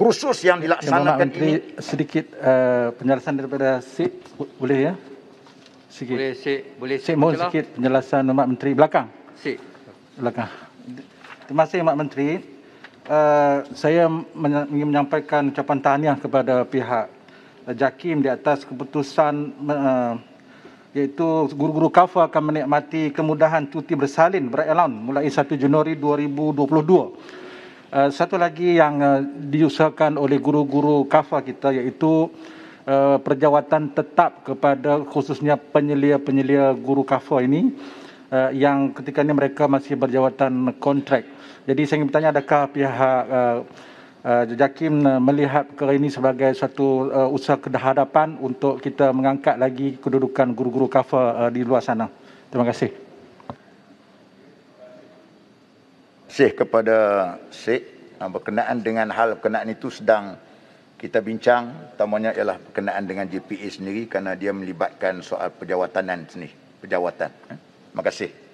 kursus yang ya, dilaksanakan ya, ini sedikit uh, penjelasan daripada si boleh ya sikit boleh si. boleh Sik mohon lah. sedikit penjelasan Mak Menteri belakang Si belakang terima kasih Mak Menteri uh, saya ingin menyampaikan ucapan tahniah kepada pihak eh, JAKIM di atas keputusan uh, iaitu guru-guru kafa akan menikmati kemudahan cuti bersalin berelaun mulai 1 Januari 2022 Eh, satu lagi yang uh, diusahakan oleh guru-guru kafa kita iaitu uh, perjawatan tetap kepada khususnya penyelia-penyelia guru kafa ini uh, yang ketika ini mereka masih berjawatan kontrak. Jadi saya ingin bertanya adakah pihak uh, uh, JAKIM melihat perkara ini sebagai satu uh, usaha kedahadapan untuk kita mengangkat lagi kedudukan guru-guru kafa uh, di luar sana. Terima kasih. Syekh kepada Syekh ah, berkenaan dengan hal berkenaan itu sedang kita bincang utamanya ialah berkenaan dengan GPA sendiri kerana dia melibatkan soal pejawatanan sendiri pejawatan eh. terima kasih